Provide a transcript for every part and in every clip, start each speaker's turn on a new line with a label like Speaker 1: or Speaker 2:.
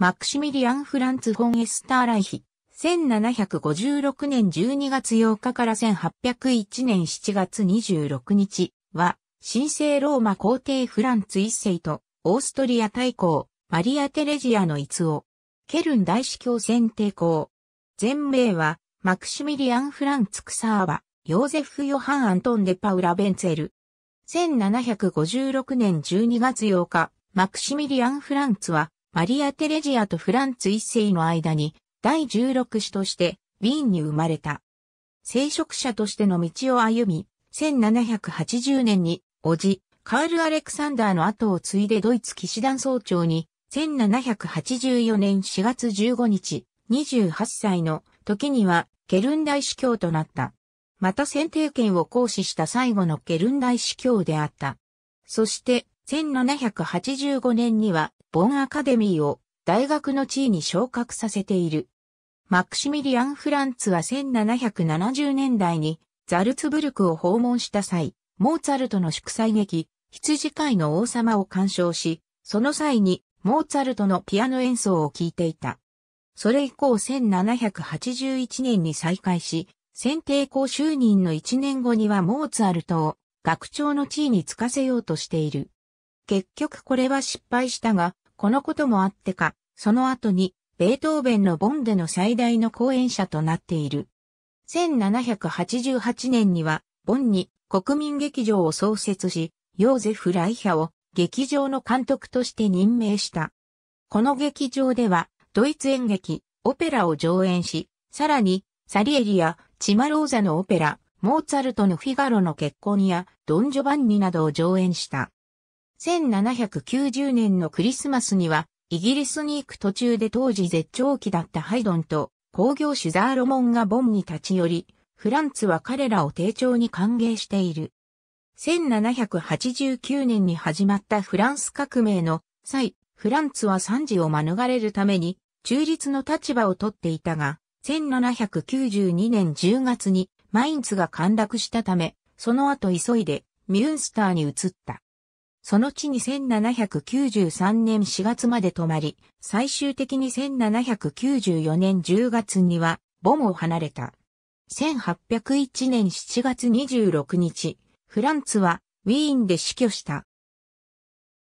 Speaker 1: マクシミリアン・フランツ・フォン・エスター・ライヒ。1756年12月8日から1801年7月26日は、神聖ローマ皇帝フランツ一世と、オーストリア大公、マリア・テレジアの逸を、ケルン大司教選帝公。全名は、マクシミリアン・フランツ・クサーバ、ヨーゼフ・ヨハン・アントン・デ・パウラ・ベンツェル。1756年12月8日、マクシミリアン・フランツは、マリア・テレジアとフランツ一世の間に第16子としてウィーンに生まれた。聖職者としての道を歩み、1780年に、おじ、カール・アレクサンダーの後を継いでドイツ騎士団総長に、1784年4月15日、28歳の時には、ケルン大司教となった。また選定権を行使した最後のケルン大司教であった。そして、1785年には、ボンアカデミーを大学の地位に昇格させている。マクシミリアン・フランツは1770年代にザルツブルクを訪問した際、モーツァルトの祝祭劇、羊飼いの王様を鑑賞し、その際にモーツァルトのピアノ演奏を聴いていた。それ以降1781年に再開し、選定校就任の1年後にはモーツァルトを学長の地位につかせようとしている。結局これは失敗したが、このこともあってか、その後に、ベートーベンのボンでの最大の講演者となっている。1788年には、ボンに国民劇場を創設し、ヨーゼフ・ライヒャを劇場の監督として任命した。この劇場では、ドイツ演劇、オペラを上演し、さらに、サリエリやチマローザのオペラ、モーツァルトのフィガロの結婚やドン・ジョバンニなどを上演した。1790年のクリスマスには、イギリスに行く途中で当時絶頂期だったハイドンと工業主ザーロモンがボンに立ち寄り、フランツは彼らを丁重に歓迎している。1789年に始まったフランス革命の際、フランツは惨事を免れるために中立の立場をとっていたが、1792年10月にマインツが陥落したため、その後急いでミュンスターに移った。その地に1793年4月まで泊まり、最終的に1794年10月には、ボムを離れた。1801年7月26日、フランツはウィーンで死去した。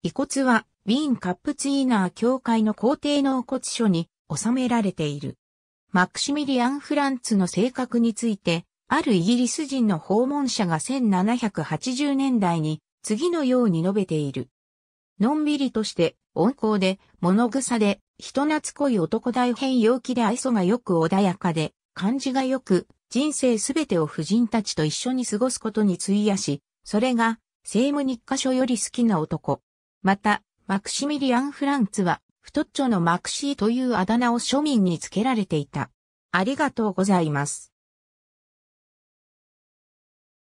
Speaker 1: 遺骨はウィーンカップツイーナー教会の皇帝納骨所に収められている。マクシミリアン・フランツの性格について、あるイギリス人の訪問者が1780年代に次のように述べている。のんびりとして、温厚で、物草で、人懐っこい男大変陽気で愛想がよく穏やかで、感じがよく、人生すべてを夫人たちと一緒に過ごすことに費やし、それが、政務日課書より好きな男。また、マクシミリアン・フランツは、太っちょのマクシーというあだ名を庶民につけられていた。ありがとうございます。